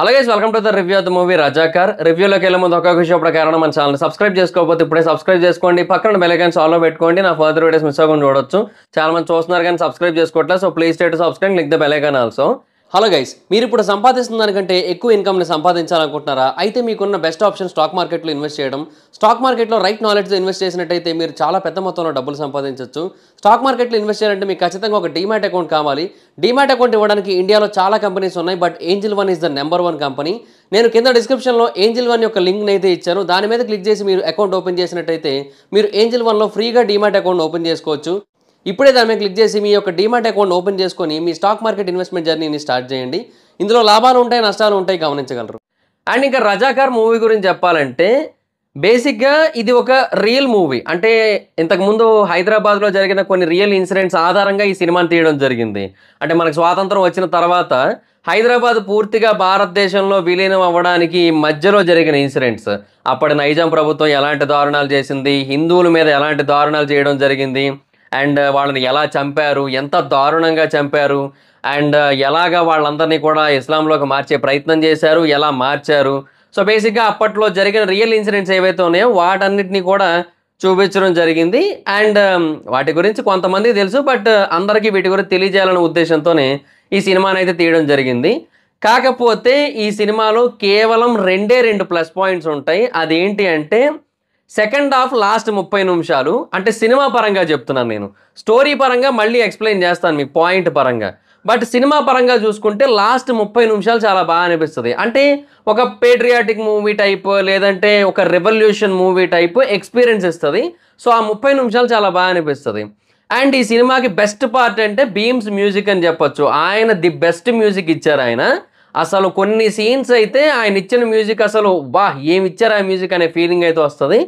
అలాగే welcome to the review of the movie Razakar రివ్యూలోకి వెళ్ళే ముందు ఒక విషయం కారణం మన ఛానల్ సబ్స్క్రైబ్ చేసుకోకపోతే ఇప్పుడే సబ్స్క్రైబ్ చేసుకోండి పక్కన బెలైకన్స్ ఆన్లో పెట్టుకోండి నా ఫర్దర్ వీడియోస్ మిస్ అవ్వకుండా చూడొచ్చు చాలా మంది చూస్తున్నారు కానీ సబ్స్క్రైబ్ చేసుకోవట్లేదు so please state subscribe click the bell icon also hello guys మీరు ఇప్పుడు సంపాదిస్తున్న దానికంటే ఎక్కువ ఇన్కమ్ని సంపాదించాలనుకుంటున్నారా అయితే మీకున్న బెస్ట్ ఆప్షన్ స్టాక్ మార్కెట్లో ఇన్వెస్ట్ చేయడం స్టాక్ మార్కెట్లో రైట్ నాలెడ్జ్తో ఇన్వెస్ట్ చేసినట్టయితే మీరు చాలా పెద్ద మొత్తంలో డబ్బులు సంపాదించవచ్చు స్టాక్ మార్కెట్లో ఇన్వెస్ట్ చేయాలంటే మీకు ఖచ్చితంగా ఒక డీమాట్ అకౌంట్ కావాలి డీమాట్ అకౌంట్ ఇవ్వడానికి ఇండియాలో చాలా కంపెనీస్ ఉన్నాయి but Angel One is the number one company నేను కింద డిస్క్రిప్షన్లో ఏంజిల్ వన్ యొక్క లింక్ అయితే ఇచ్చాను దాని మీద క్లిక్ చేసి మీరు అకౌంట్ ఓపెన్ చేసినట్టయితే మీరు ఏంజిల్ వన్లో ఫ్రీగా డీమాట్ అకౌంట్ ఓపెన్ చేసుకోవచ్చు ఇప్పుడే దాని మీద క్లిక్ చేసి మీ యొక్క డీమాట్ అకౌంట్ ఓపెన్ చేసుకొని మీ స్టాక్ మార్కెట్ ఇన్వెస్ట్మెంట్ జర్నీని స్టార్ట్ చేయండి ఇందులో లాభాలు ఉంటాయి నష్టాలు ఉంటాయి గమనించగలరు అండ్ ఇంకా రజాకార్ మూవీ గురించి చెప్పాలంటే బేసిక్గా ఇది ఒక రియల్ మూవీ అంటే ఇంతకుముందు హైదరాబాద్లో జరిగిన కొన్ని రియల్ ఇన్సిడెంట్స్ ఆధారంగా ఈ సినిమాని తీయడం జరిగింది అంటే మనకు స్వాతంత్రం వచ్చిన తర్వాత హైదరాబాద్ పూర్తిగా భారతదేశంలో విలీనం అవ్వడానికి మధ్యలో జరిగిన ఇన్సిడెంట్స్ అప్పటి నైజాం ప్రభుత్వం ఎలాంటి దారుణాలు చేసింది హిందువుల మీద ఎలాంటి దారుణాలు చేయడం జరిగింది అండ్ వాళ్ళని ఎలా చంపారు ఎంత దారుణంగా చంపారు అండ్ ఎలాగ వాళ్ళందరినీ కూడా ఇస్లాంలోకి మార్చే ప్రయత్నం చేశారు ఎలా మార్చారు సో బేసిక్గా అప్పట్లో జరిగిన రియల్ ఇన్సిడెంట్స్ ఏవైతే ఉన్నాయో వాటన్నిటిని కూడా చూపించడం జరిగింది అండ్ వాటి గురించి కొంతమంది తెలుసు బట్ అందరికీ వీటి గురించి తెలియజేయాలనే ఉద్దేశంతోనే ఈ సినిమాని అయితే తీయడం జరిగింది కాకపోతే ఈ సినిమాలో కేవలం రెండే రెండు ప్లస్ పాయింట్స్ ఉంటాయి అదేంటి అంటే సెకండ్ హాఫ్ లాస్ట్ ముప్పై నిమిషాలు అంటే సినిమా పరంగా చెప్తున్నాను నేను స్టోరీ పరంగా మళ్ళీ ఎక్స్ప్లెయిన్ చేస్తాను మీకు పాయింట్ పరంగా బట్ సినిమా పరంగా చూసుకుంటే లాస్ట్ ముప్పై నిమిషాలు చాలా బాగా అనిపిస్తుంది అంటే ఒక పేట్రియాటిక్ మూవీ టైప్ లేదంటే ఒక రెవల్యూషన్ మూవీ టైప్ ఎక్స్పీరియన్స్ ఇస్తుంది సో ఆ ముప్పై నిమిషాలు చాలా బాగా అనిపిస్తుంది అండ్ ఈ సినిమాకి బెస్ట్ పార్ట్ అంటే బీమ్స్ మ్యూజిక్ అని చెప్పొచ్చు ఆయన ది బెస్ట్ మ్యూజిక్ ఇచ్చారు ఆయన అసలు కొన్ని సీన్స్ అయితే ఆయన ఇచ్చిన మ్యూజిక్ అసలు బా ఏమి ఇచ్చారు ఆ మ్యూజిక్ అనే ఫీలింగ్ అయితే వస్తుంది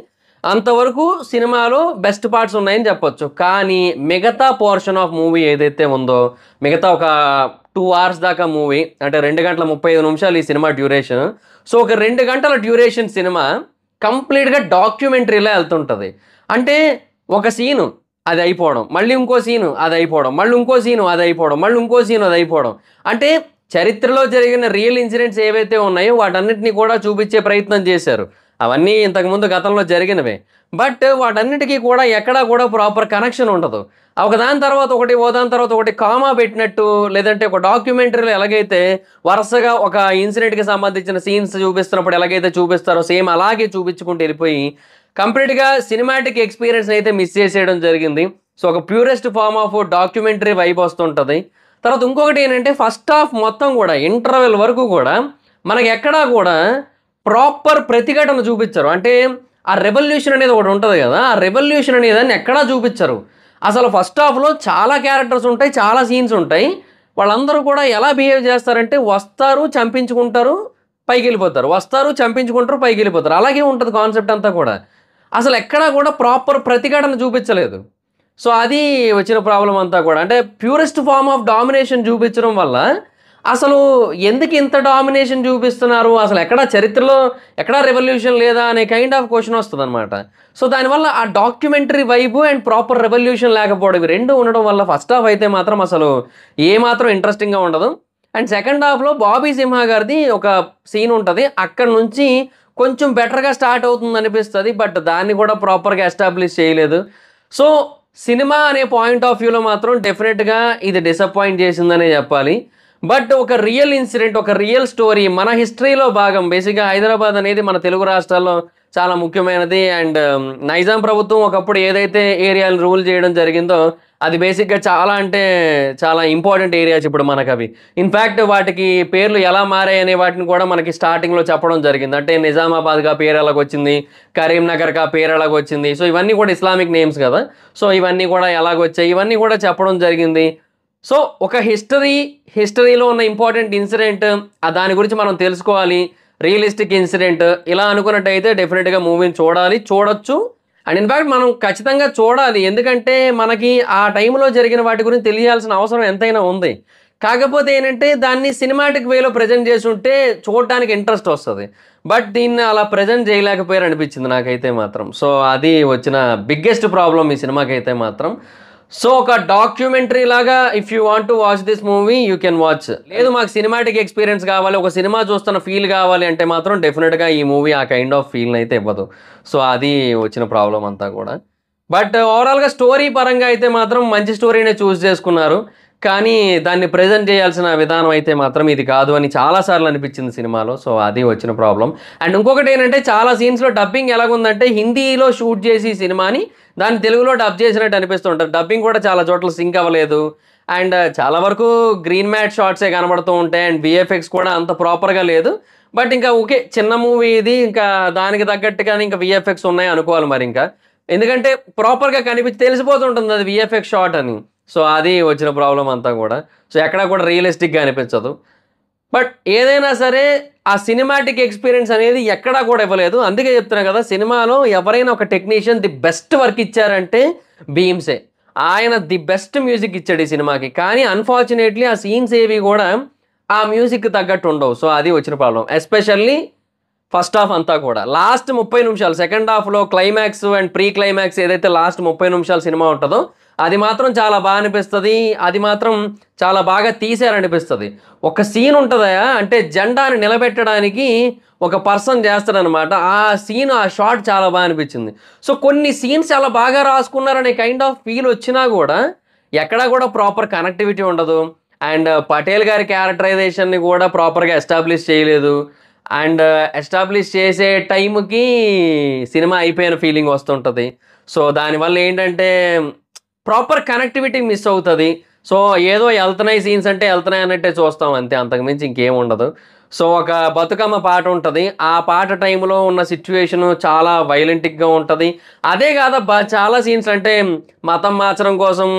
అంతవరకు సినిమాలో బెస్ట్ పార్ట్స్ ఉన్నాయని చెప్పొచ్చు కానీ మిగతా పోర్షన్ ఆఫ్ మూవీ ఏదైతే ఉందో మిగతా ఒక టూ అవర్స్ దాకా మూవీ అంటే రెండు గంటల ముప్పై ఐదు నిమిషాలు ఈ సినిమా డ్యూరేషన్ సో ఒక రెండు గంటల డ్యూరేషన్ సినిమా కంప్లీట్గా డాక్యుమెంటరీలో వెళ్తుంటుంది అంటే ఒక సీను అది అయిపోవడం మళ్ళీ ఇంకో సీను అది అయిపోవడం మళ్ళీ ఇంకో సీను అది అయిపోవడం మళ్ళీ ఇంకో సీను అది అయిపోవడం అంటే చరిత్రలో జరిగిన రియల్ ఇన్సిడెంట్స్ ఏవైతే ఉన్నాయో వాటన్నిటిని కూడా చూపించే ప్రయత్నం చేశారు అవన్నీ ఇంతకుముందు గతంలో జరిగినవే బట్ వాటన్నిటికీ కూడా ఎక్కడా కూడా ప్రాపర్ కనెక్షన్ ఉండదు ఒకదాని తర్వాత ఒకటి ఓదాని తర్వాత ఒకటి కామా పెట్టినట్టు లేదంటే ఒక డాక్యుమెంటరీలో ఎలాగైతే వరుసగా ఒక ఇన్సిడెంట్కి సంబంధించిన సీన్స్ చూపిస్తున్నప్పుడు ఎలాగైతే చూపిస్తారో సేమ్ అలాగే చూపించుకుంటూ వెళ్ళిపోయి కంప్లీట్గా సినిమాటిక్ ఎక్స్పీరియన్స్ అయితే మిస్ చేసేయడం జరిగింది సో ఒక purest form of documentary vibe వస్తుంటుంది తర్వాత ఇంకొకటి ఏంటంటే ఫస్ట్ హాఫ్ మొత్తం కూడా ఇంటర్వెల్ వరకు కూడా మనకి ఎక్కడా కూడా ప్రాపర్ ప్రతిఘటన చూపించరు అంటే ఆ రెవల్యూషన్ అనేది ఒకటి ఉంటుంది కదా ఆ రెవల్యూషన్ అనేదాన్ని ఎక్కడా చూపించరు అసలు ఫస్ట్ హాఫ్లో చాలా క్యారెక్టర్స్ ఉంటాయి చాలా సీన్స్ ఉంటాయి వాళ్ళందరూ కూడా ఎలా బిహేవ్ చేస్తారంటే వస్తారు చంపించుకుంటారు పైకి వెళ్ళిపోతారు వస్తారు చంపించుకుంటారు పైకి వెళ్ళిపోతారు అలాగే ఉంటుంది కాన్సెప్ట్ అంతా కూడా అసలు ఎక్కడా కూడా ప్రాపర్ ప్రతిఘటన చూపించలేదు సో అది వచ్చిన ప్రాబ్లం అంతా కూడా అంటే ప్యూరెస్ట్ ఫామ్ ఆఫ్ డామినేషన్ చూపించడం వల్ల అసలు ఎందుకు ఇంత డామినేషన్ చూపిస్తున్నారు అసలు ఎక్కడ చరిత్రలో ఎక్కడా రెవల్యూషన్ లేదా అనే కైండ్ ఆఫ్ క్వశ్చన్ వస్తుంది అనమాట సో దానివల్ల ఆ documentary vibe and proper revolution లేకపోవడం రెండు ఉండడం వల్ల ఫస్ట్ హాఫ్ అయితే మాత్రం అసలు ఏమాత్రం ఇంట్రెస్టింగ్గా ఉండదు అండ్ సెకండ్ హాఫ్లో బాబీ సింహ గారిది ఒక సీన్ ఉంటుంది అక్కడ నుంచి కొంచెం బెటర్గా స్టార్ట్ అవుతుంది అనిపిస్తుంది బట్ దాన్ని కూడా ప్రాపర్గా ఎస్టాబ్లిష్ చేయలేదు సో సినిమా అనే పాయింట్ ఆఫ్ వ్యూలో మాత్రం డెఫినెట్గా ఇది డిసప్పాయింట్ చేసిందనే చెప్పాలి బట్ ఒక రియల్ ఇన్సిడెంట్ ఒక రియల్ స్టోరీ మన హిస్టరీలో భాగం బేసిక్గా హైదరాబాద్ అనేది మన తెలుగు రాష్ట్రాల్లో చాలా ముఖ్యమైనది అండ్ నైజాం ప్రభుత్వం ఒకప్పుడు ఏదైతే ఏరియాలు రూల్ చేయడం జరిగిందో అది బేసిక్గా చాలా అంటే చాలా ఇంపార్టెంట్ ఏరియాస్ ఇప్పుడు మనకు అవి ఇన్ఫ్యాక్ట్ వాటికి పేర్లు ఎలా మారాయనే వాటిని కూడా మనకి స్టార్టింగ్లో చెప్పడం జరిగింది అంటే నిజామాబాద్గా పేరు ఎలాగొచ్చింది కరీంనగర్గా పేరు ఎలాగొచ్చింది సో ఇవన్నీ కూడా ఇస్లామిక్ నేమ్స్ కదా సో ఇవన్నీ కూడా ఎలాగొచ్చాయి ఇవన్నీ కూడా చెప్పడం జరిగింది సో ఒక హిస్టరీ హిస్టరీలో ఉన్న ఇంపార్టెంట్ ఇన్సిడెంట్ దాని గురించి మనం తెలుసుకోవాలి రియలిస్టిక్ ఇన్సిడెంట్ ఇలా అనుకున్నట్టయితే డెఫినెట్గా మూవీని చూడాలి చూడొచ్చు అండ్ ఇన్ఫ్యాక్ట్ మనం ఖచ్చితంగా చూడాలి ఎందుకంటే మనకి ఆ టైంలో జరిగిన వాటి గురించి తెలియాల్సిన అవసరం ఎంతైనా ఉంది కాకపోతే ఏంటంటే దాన్ని సినిమాటిక్ వేలో ప్రజెంట్ చేస్తుంటే చూడటానికి ఇంట్రెస్ట్ వస్తుంది బట్ దీన్ని అలా ప్రజెంట్ చేయలేకపోయారు అనిపించింది నాకైతే మాత్రం సో అది వచ్చిన బిగ్గెస్ట్ ప్రాబ్లం ఈ సినిమాకైతే మాత్రం సో ఒక డాక్యుమెంటరీ లాగా if you want to watch this movie you can watch లేదు మాకు సినిమాటిక్ ఎక్స్పీరియన్స్ కావాలి ఒక సినిమా చూస్తున్న ఫీల్ కావాలి అంటే మాత్రం డెఫినెట్గా ఈ మూవీ ఆ కైండ్ ఆఫ్ ఫీల్ని అయితే ఇవ్వదు సో అది వచ్చిన ప్రాబ్లం అంతా కూడా బట్ ఓవరాల్గా స్టోరీ పరంగా అయితే మాత్రం మంచి స్టోరీనే చూస్ చేసుకున్నారు కానీ దాన్ని ప్రజెంట్ చేయాల్సిన విధానం అయితే మాత్రం ఇది కాదు అని చాలాసార్లు అనిపించింది సినిమాలో సో అది వచ్చిన ప్రాబ్లం అండ్ ఇంకొకటి ఏంటంటే చాలా సీన్స్లో డబ్బింగ్ ఎలాగుందంటే హిందీలో షూట్ చేసి సినిమాని దాన్ని తెలుగులో డబ్ చేసినట్టు అనిపిస్తుంటారు డబ్బింగ్ కూడా చాలా చోట్ల సింక్ అవ్వలేదు అండ్ చాలా వరకు గ్రీన్ మ్యాట్ షార్ట్సే కనబడుతూ ఉంటాయి అండ్ విఎఫ్ఎక్స్ కూడా అంత ప్రాపర్గా లేదు బట్ ఇంకా ఓకే చిన్న మూవీ ఇది ఇంకా దానికి తగ్గట్టుగానే ఇంకా విఎఫ్ఎక్స్ ఉన్నాయి అనుకోవాలి మరి ఇంకా ఎందుకంటే ప్రాపర్గా కనిపించి తెలిసిపోతుంటుంది అది విఎఫ్ఎక్స్ షార్ట్ అని సో అది వచ్చిన ప్రాబ్లం అంతా కూడా సో ఎక్కడా కూడా రియలిస్టిక్గా అనిపించదు బట్ ఏదైనా సరే ఆ సినిమాటిక్ ఎక్స్పీరియన్స్ అనేది ఎక్కడా కూడా ఇవ్వలేదు అందుకే చెప్తున్నాను కదా సినిమాలో ఎవరైనా ఒక టెక్నీషియన్ ది బెస్ట్ వర్క్ ఇచ్చారంటే భీమ్సే ఆయన ది బెస్ట్ మ్యూజిక్ ఇచ్చాడు ఈ సినిమాకి కానీ అన్ఫార్చునేట్లీ ఆ సీన్స్ ఏవి కూడా ఆ మ్యూజిక్ తగ్గట్టు ఉండవు సో అది వచ్చిన ప్రాబ్లం ఎస్పెషల్లీ ఫస్ట్ హాఫ్ అంతా కూడా లాస్ట్ ముప్పై నిమిషాలు సెకండ్ హాఫ్లో క్లైమాక్స్ అండ్ ప్రీ క్లైమాక్స్ ఏదైతే లాస్ట్ ముప్పై నిమిషాలు సినిమా ఉంటుందో అది మాత్రం చాలా బాగా అనిపిస్తుంది అది మాత్రం చాలా బాగా తీశారనిపిస్తుంది ఒక సీన్ ఉంటుందా అంటే జెండాని నిలబెట్టడానికి ఒక పర్సన్ చేస్తాడనమాట ఆ సీన్ ఆ షాట్ చాలా బాగా అనిపించింది సో కొన్ని సీన్స్ చాలా బాగా రాసుకున్నారనే కైండ్ ఆఫ్ ఫీల్ వచ్చినా కూడా ఎక్కడా కూడా ప్రాపర్ కనెక్టివిటీ ఉండదు అండ్ పటేల్ గారి క్యారెక్టరైజేషన్ని కూడా ప్రాపర్గా ఎస్టాబ్లిష్ చేయలేదు అండ్ ఎస్టాబ్లిష్ uh, చేసే టైంకి సినిమా అయిపోయిన ఫీలింగ్ వస్తుంటుంది సో దానివల్ల ఏంటంటే ప్రాపర్ కనెక్టివిటీ మిస్ అవుతుంది సో ఏదో వెళ్తున్నాయి సీన్స్ అంటే వెళ్తున్నాయి అన్నట్టే చూస్తాం అంతే అంతకుమించి ఇంకేం ఉండదు సో ఒక బతుకమ్మ పాట ఉంటుంది ఆ పాట టైంలో ఉన్న సిచ్యువేషన్ చాలా వైలెంటిక్గా ఉంటుంది అదే కాదబ్బా చాలా సీన్స్ అంటే మతం మార్చడం కోసం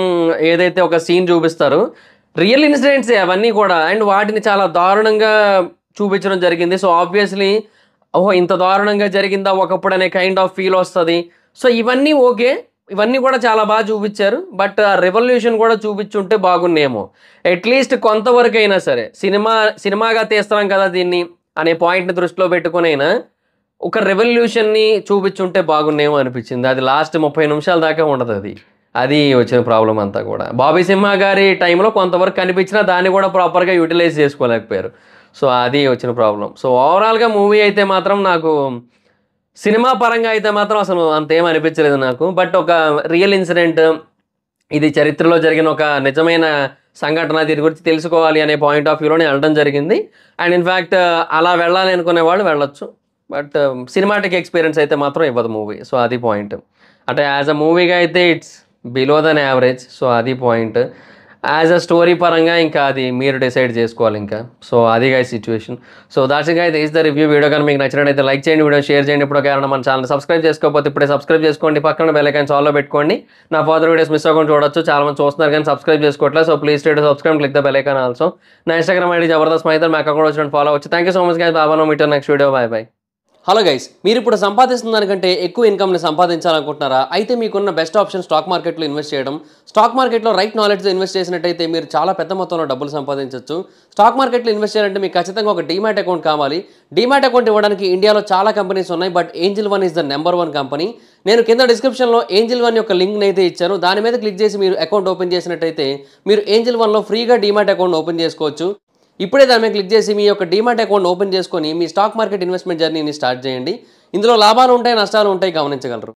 ఏదైతే ఒక సీన్ చూపిస్తారు రియల్ ఇన్సిడెంట్సే అవన్నీ కూడా అండ్ వాటిని చాలా దారుణంగా చూపించడం జరిగింది సో ఆబ్వియస్లీ ఓహో ఇంత దారుణంగా జరిగిందా ఒకప్పుడు అనే కైండ్ ఆఫ్ ఫీల్ వస్తుంది సో ఇవన్నీ ఓకే ఇవన్నీ కూడా చాలా బాగా చూపించారు బట్ ఆ రెవల్యూషన్ కూడా చూపించుంటే బాగున్నేమో అట్లీస్ట్ కొంతవరకైనా సరే సినిమా సినిమాగా తీస్తున్నాం కదా దీన్ని అనే పాయింట్ని దృష్టిలో పెట్టుకునైనా ఒక రెవల్యూషన్ని చూపించుంటే బాగున్నేమో అనిపించింది అది లాస్ట్ ముప్పై నిమిషాల దాకా ఉండదు అది అది వచ్చిన ప్రాబ్లం అంతా కూడా బాబీ సినిమా గారి టైంలో కొంతవరకు కనిపించినా దాన్ని కూడా ప్రాపర్గా యూటిలైజ్ చేసుకోలేకపోయారు సో అది వచ్చిన ప్రాబ్లం సో ఓవరాల్గా మూవీ అయితే మాత్రం నాకు సినిమా పరంగా అయితే మాత్రం అసలు అంతేమనిపించలేదు అనిపించలేదు నాకు బట్ ఒక రియల్ ఇన్సిడెంట్ ఇది చరిత్రలో జరిగిన ఒక నిజమైన సంఘటన దీని గురించి తెలుసుకోవాలి అనే పాయింట్ ఆఫ్ వ్యూలోనే వెళ్ళడం జరిగింది అండ్ ఇన్ఫ్యాక్ట్ అలా వెళ్ళాలి అనుకునే వాళ్ళు వెళ్ళొచ్చు బట్ సినిమాటిక్ ఎక్స్పీరియన్స్ అయితే మాత్రం ఇవ్వదు మూవీ సో అది పాయింట్ అంటే యాజ్ అ మూవీగా అయితే it's below than average so అది పాయింట్ యాజ్ అ స్టోరీ పరంగా ఇంకా అది మీరు డిసైడ్ చేసుకోవాలి ఇంకా సో అది గా సిచ్యువేషన్ సో దాచగా అయితే ఈజ్ ద రివ్యూ వీడియో కానీ మీకు నచ్చినట్టు లైక్ చేయండి వీడియో షేర్ చేయండి ఇప్పుడు కారణం మన ఛానల్ సబ్స్క్రైబ్ చేసుకోకపోతే ఇప్పుడే సబ్స్క్రైబ్ చేసుకోండి పక్కన బెల్లైకన్ ఫాలో పెట్టుకోండి నా ఫాదర్ వీడియోస్ మిస్ అవ్వకుండా చూడొచ్చు చాలా మంది చూస్తున్నారు కానీ సబ్స్క్రైబ్ చేసుకోవట్లేదు so please state subscribe click the bell icon also నా ఇన్స్టాగ్రామ్ ఐడి జబర్దస్త్ మైదర్ మా అక్కడ వచ్చిన ఫాలో వచ్చి thank you so much guys బాబా నో మీటర్ next video bye bye hello guys మీరు ఇప్పుడు సంపాదిస్తున్న దానికంటే ఎక్కువ ఇన్కమ్ని సంపాదించాలనుకుంటున్నారా అయితే మీకున్న బెస్ట్ ఆప్షన్ స్టాక్ మార్కెట్లో ఇన్వెస్ట్ చేయడం స్టాక్ మార్కెట్లో రైట్ నాలెడ్జ్తో ఇన్వెస్ట్ చేసినట్టయితే మీరు చాలా పెద్ద మొత్తంలో డబ్బులు సంపాదించవచ్చు స్టాక్ మార్కెట్లో ఇన్వెస్ట్ చేయాలంటే మీకు ఖచ్చితంగా ఒక డీమాట్ అకౌంట్ కావాలి డీమాట్ అకౌంట్ ఇవ్వడానికి ఇండియాలో చాలా కంపెనీస్ ఉన్నాయి but Angel One is the number one company నేను కింద డిస్క్రిప్షన్లో ఏంజిల్ వన్ యొక్క లింక్ని అయితే ఇచ్చాను దాని మీద క్లిక్ చేసి మీరు అకౌంట్ ఓపెన్ చేసినట్టయితే మీరు ఏంజిల్ వన్లో ఫ్రీగా డీమాట్ అకౌంట్ ఓపెన్ చేసుకోవచ్చు ఇప్పుడే దాని మీద క్లిక్ చేసి మీ యొక్క డిమాట్ అకౌంట్ ఓపెన్ చేసుకొని మీ స్టాక్ మార్కెట్ ఇన్వెస్ట్మెంట్ జర్నీని స్టార్ట్ చేయండి ఇందులో లాభాలు ఉంటాయి నష్టాలు ఉంటాయి గమనించగలరు